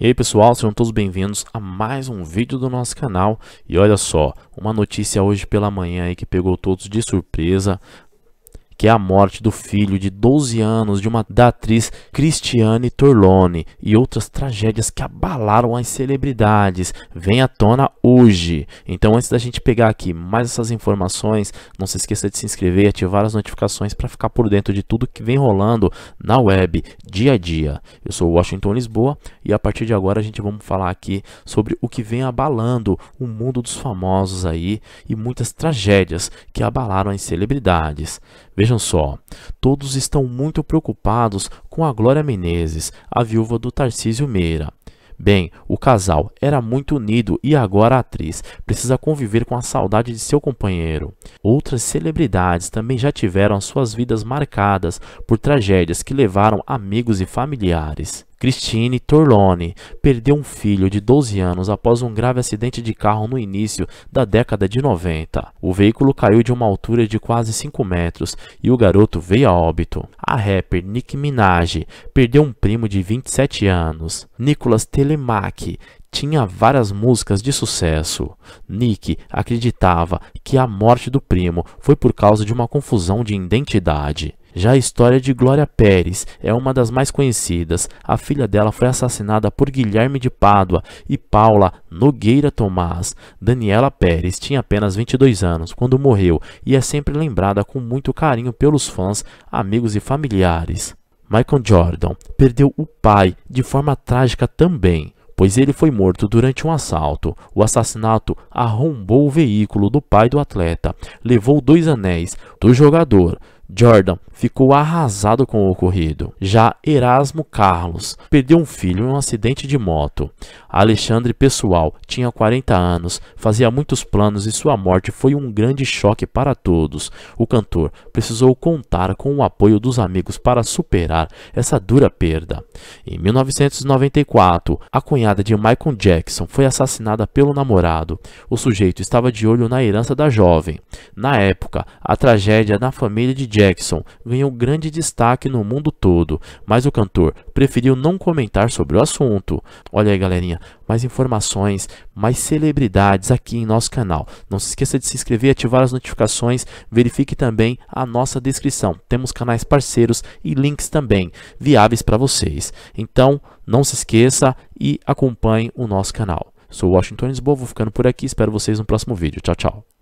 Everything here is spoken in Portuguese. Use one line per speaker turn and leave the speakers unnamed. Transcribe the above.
E aí pessoal, sejam todos bem-vindos a mais um vídeo do nosso canal E olha só, uma notícia hoje pela manhã aí que pegou todos de surpresa que é a morte do filho de 12 anos de uma da atriz Cristiane Torlone e outras tragédias que abalaram as celebridades. Vem à tona hoje. Então, antes da gente pegar aqui mais essas informações, não se esqueça de se inscrever e ativar as notificações para ficar por dentro de tudo que vem rolando na web dia a dia. Eu sou Washington Lisboa e a partir de agora a gente vamos falar aqui sobre o que vem abalando o mundo dos famosos aí e muitas tragédias que abalaram as celebridades. Veja Vejam só, todos estão muito preocupados com a Glória Menezes, a viúva do Tarcísio Meira. Bem, o casal era muito unido e agora a atriz precisa conviver com a saudade de seu companheiro. Outras celebridades também já tiveram suas vidas marcadas por tragédias que levaram amigos e familiares. Christine Torlone perdeu um filho de 12 anos após um grave acidente de carro no início da década de 90. O veículo caiu de uma altura de quase 5 metros e o garoto veio a óbito. A rapper Nicki Minaj perdeu um primo de 27 anos. Nicholas Telemach tinha várias músicas de sucesso. Nick acreditava que a morte do primo foi por causa de uma confusão de identidade. Já a história de Glória Pérez é uma das mais conhecidas. A filha dela foi assassinada por Guilherme de Pádua e Paula Nogueira Tomás. Daniela Pérez tinha apenas 22 anos quando morreu e é sempre lembrada com muito carinho pelos fãs, amigos e familiares. Michael Jordan perdeu o pai de forma trágica também pois ele foi morto durante um assalto. O assassinato arrombou o veículo do pai do atleta, levou dois anéis do jogador, Jordan ficou arrasado com o ocorrido. Já Erasmo Carlos perdeu um filho em um acidente de moto. Alexandre Pessoal tinha 40 anos, fazia muitos planos e sua morte foi um grande choque para todos. O cantor precisou contar com o apoio dos amigos para superar essa dura perda. Em 1994, a cunhada de Michael Jackson foi assassinada pelo namorado. O sujeito estava de olho na herança da jovem. Na época, a tragédia na família de Jackson Jackson ganhou grande destaque no mundo todo, mas o cantor preferiu não comentar sobre o assunto. Olha aí, galerinha, mais informações, mais celebridades aqui em nosso canal. Não se esqueça de se inscrever, ativar as notificações, verifique também a nossa descrição. Temos canais parceiros e links também viáveis para vocês. Então, não se esqueça e acompanhe o nosso canal. Sou Washington Lisboa, vou ficando por aqui, espero vocês no próximo vídeo. Tchau, tchau.